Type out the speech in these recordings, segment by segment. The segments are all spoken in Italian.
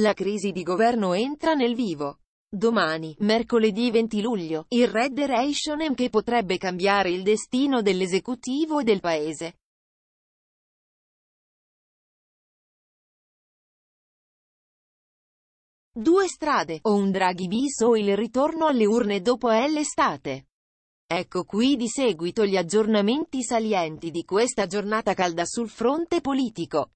La crisi di governo entra nel vivo. Domani, mercoledì 20 luglio, il Red Deration che potrebbe cambiare il destino dell'esecutivo e del paese. Due strade, o un Draghi bis o il ritorno alle urne dopo l'estate. Ecco qui di seguito gli aggiornamenti salienti di questa giornata calda sul fronte politico.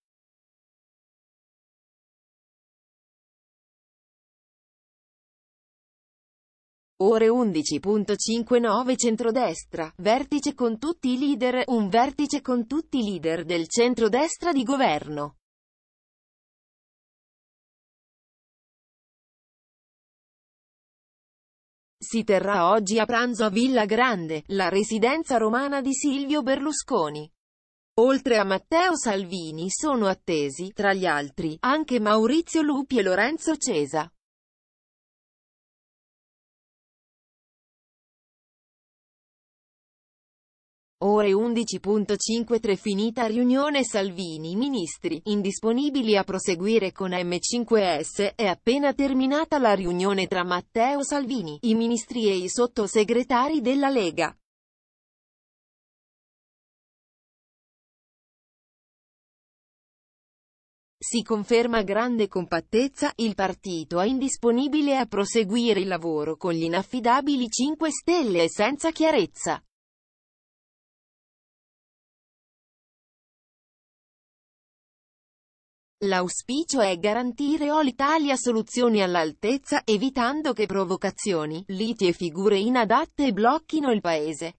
Ore 11.59 Centrodestra, vertice con tutti i leader, un vertice con tutti i leader del centrodestra di governo. Si terrà oggi a pranzo a Villa Grande, la residenza romana di Silvio Berlusconi. Oltre a Matteo Salvini sono attesi, tra gli altri, anche Maurizio Lupi e Lorenzo Cesa. Ore 11.53 finita riunione Salvini ministri, indisponibili a proseguire con M5S, è appena terminata la riunione tra Matteo Salvini, i ministri e i sottosegretari della Lega. Si conferma grande compattezza, il partito è indisponibile a proseguire il lavoro con gli inaffidabili 5 Stelle e senza chiarezza. L'auspicio è garantire all'Italia soluzioni all'altezza, evitando che provocazioni, liti e figure inadatte blocchino il paese.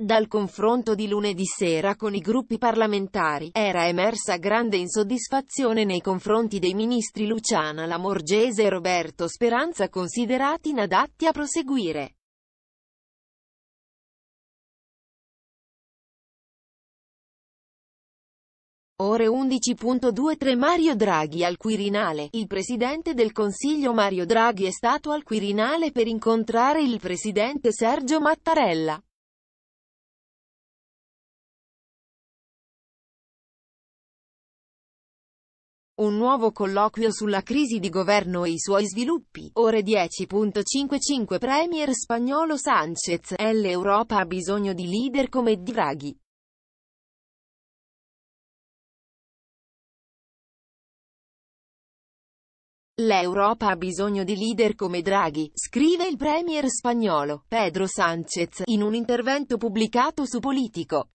Dal confronto di lunedì sera con i gruppi parlamentari, era emersa grande insoddisfazione nei confronti dei ministri Luciana Lamorgese e Roberto Speranza considerati inadatti a proseguire. Ore 11.23 Mario Draghi al Quirinale. Il presidente del Consiglio Mario Draghi è stato al Quirinale per incontrare il presidente Sergio Mattarella. un nuovo colloquio sulla crisi di governo e i suoi sviluppi. Ore 10.55 Premier spagnolo Sanchez, l'Europa ha bisogno di leader come Draghi. L'Europa ha bisogno di leader come Draghi, scrive il premier spagnolo, Pedro Sánchez, in un intervento pubblicato su Politico.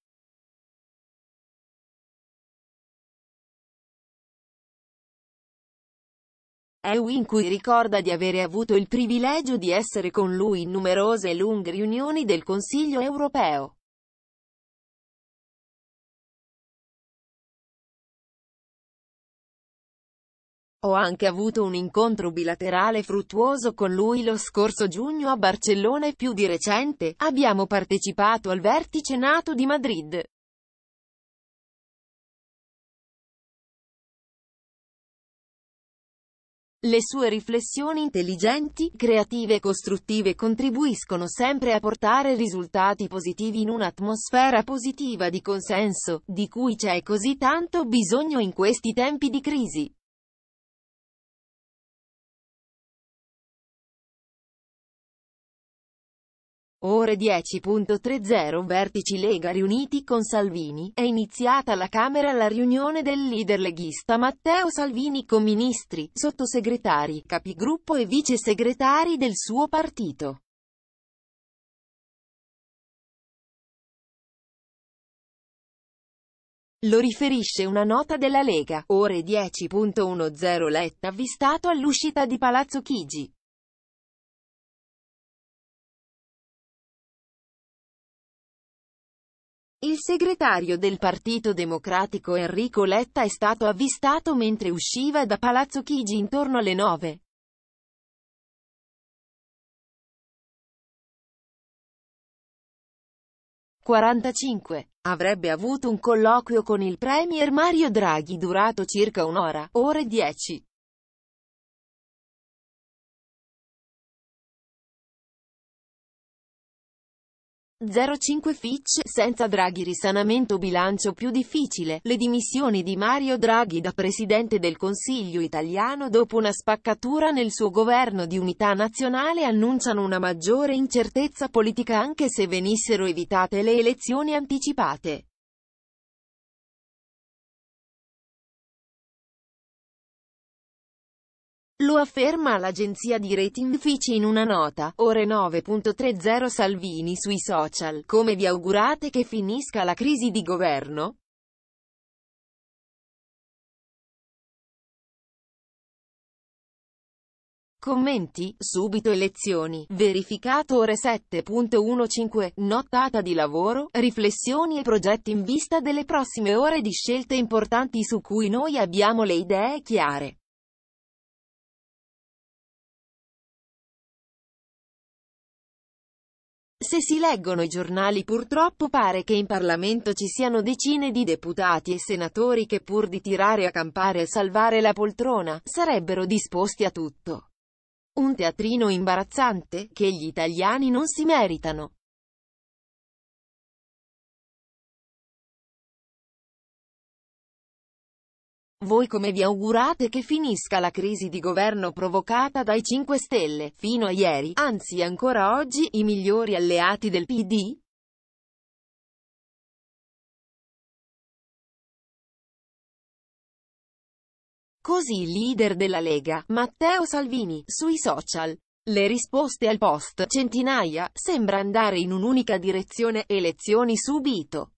È in cui ricorda di avere avuto il privilegio di essere con lui in numerose e lunghe riunioni del Consiglio europeo. Ho anche avuto un incontro bilaterale fruttuoso con lui lo scorso giugno a Barcellona e più di recente, abbiamo partecipato al vertice NATO di Madrid. Le sue riflessioni intelligenti, creative e costruttive contribuiscono sempre a portare risultati positivi in un'atmosfera positiva di consenso, di cui c'è così tanto bisogno in questi tempi di crisi. Ore 10.30 Vertici Lega riuniti con Salvini, è iniziata alla Camera la riunione del leader leghista Matteo Salvini con ministri, sottosegretari, capigruppo e vice segretari del suo partito. Lo riferisce una nota della Lega, ore 10.10 Letta avvistato all'uscita di Palazzo Chigi. Il segretario del Partito Democratico Enrico Letta è stato avvistato mentre usciva da Palazzo Chigi intorno alle 9. Avrebbe avuto un colloquio con il Premier Mario Draghi durato circa un'ora, ore 10. 0,5 Fitch, senza Draghi risanamento bilancio più difficile, le dimissioni di Mario Draghi da Presidente del Consiglio italiano dopo una spaccatura nel suo governo di unità nazionale annunciano una maggiore incertezza politica anche se venissero evitate le elezioni anticipate. Lo afferma l'agenzia di rating Fici in una nota, ore 9.30 Salvini sui social, come vi augurate che finisca la crisi di governo? Commenti, subito elezioni, verificato ore 7.15, nottata di lavoro, riflessioni e progetti in vista delle prossime ore di scelte importanti su cui noi abbiamo le idee chiare. Se si leggono i giornali purtroppo pare che in Parlamento ci siano decine di deputati e senatori che pur di tirare a campare e salvare la poltrona, sarebbero disposti a tutto. Un teatrino imbarazzante, che gli italiani non si meritano. Voi come vi augurate che finisca la crisi di governo provocata dai 5 Stelle, fino a ieri, anzi ancora oggi, i migliori alleati del PD? Così il leader della Lega, Matteo Salvini, sui social. Le risposte al post, centinaia, sembra andare in un'unica direzione, elezioni subito.